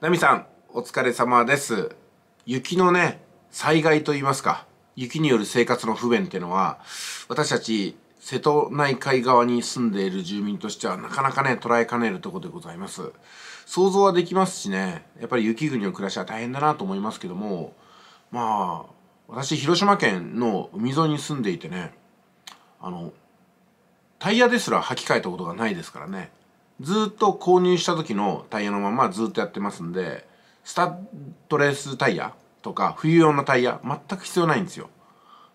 ナミさん、お疲れ様です。雪のね、災害といいますか、雪による生活の不便っていうのは、私たち瀬戸内海側に住んでいる住民としてはなかなかね、捉えかねるところでございます。想像はできますしね、やっぱり雪国の暮らしは大変だなと思いますけども、まあ、私、広島県の海沿いに住んでいてね、あの、タイヤですら履き替えたことがないですからね。ずっと購入した時のタイヤのままずっとやってますんでスタッドレスタイヤとか冬用のタイヤ全く必要ないんですよ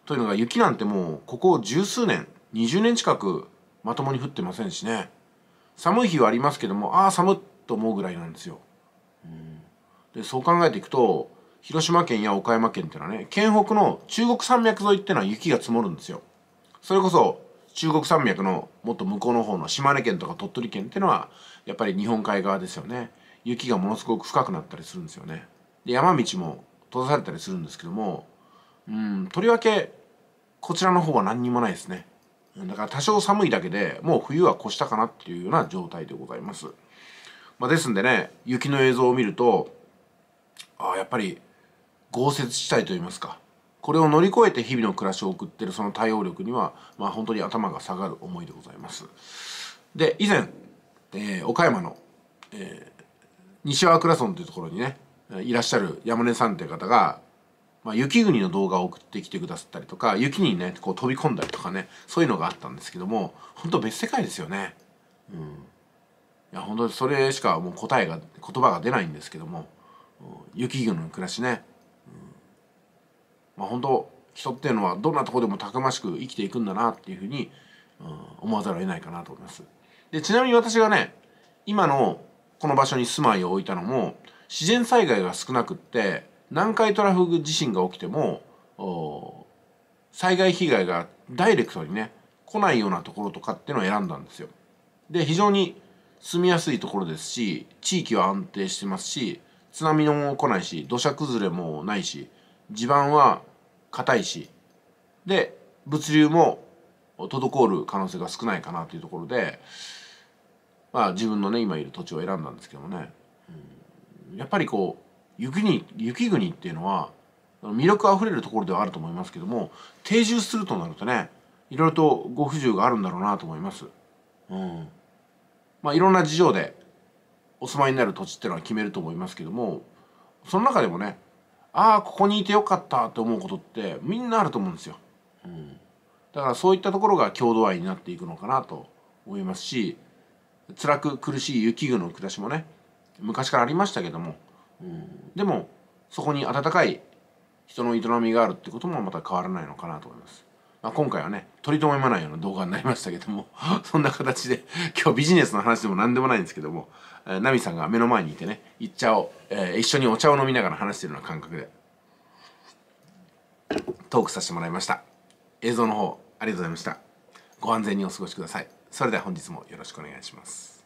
というのが雪なんてもうここ十数年20年近くまともに降ってませんしね寒い日はありますけどもああ寒っと思うぐらいなんですよ、うん、でそう考えていくと広島県や岡山県っていうのはね県北の中国山脈沿いっていうのは雪が積もるんですよそれこそ中国山脈のもっと向こうの方の島根県とか鳥取県ってのはやっぱり日本海側ですよね雪がものすごく深くなったりするんですよねで山道も閉ざされたりするんですけどもうんとりわけこちらの方は何にもないですねだから多少寒いだけでもう冬は越したかなっていうような状態でございます、まあ、ですんでね雪の映像を見るとああやっぱり豪雪地帯といいますかこれを乗り越えて日々の暮らしを送ってるその対応力には、まあ、本当に頭が下がる思いでございます。で以前、えー、岡山の、えー、西和倉村というところにねいらっしゃる山根さんという方が、まあ、雪国の動画を送ってきてくださったりとか雪にねこう飛び込んだりとかねそういうのがあったんですけども本当別世界ですよね。うん、いや本当にそれしかもう答えが言葉が出ないんですけども、雪国の暮らしねまあ、本当人っていうのはどんなとこでもたくましく生きていくんだなっていうふうに、うん、思わざるを得ないかなと思います。でちなみに私がね今のこの場所に住まいを置いたのも自然災害が少なくって南海トラフ地震が起きても災害被害がダイレクトにね来ないようなところとかっていうのを選んだんですよ。で非常に住みやすいところですし地域は安定してますし津波も来ないし土砂崩れもないし地盤は硬いしで物流も滞る可能性が少ないかなというところで、まあ、自分のね今いる土地を選んだんですけどもね、うん、やっぱりこう雪に雪国っていうのは魅力あふれるところではあると思いますけども定住するとなるとねいろいろとご不自由があるんだろうなと思います。うん、まあいろんな事情でお住まいになる土地っていうのは決めると思いますけどもその中でもねああここにいてよかったと思うことってみんなあると思うんですよ、うん、だからそういったところが郷土愛になっていくのかなと思いますし辛く苦しい雪国の暮らしもね昔からありましたけども、うん、でもそこに温かい人の営みがあるってこともまた変わらないのかなと思います。まあ、今回はね取り留めまないような動画になりましたけども そんな形で今日ビジネスの話でも何でもないんですけども、えー、ナミさんが目の前にいてね一茶を、えー、一緒にお茶を飲みながら話してるような感覚でトークさせてもらいました映像の方ありがとうございましたご安全にお過ごしくださいそれでは本日もよろしくお願いします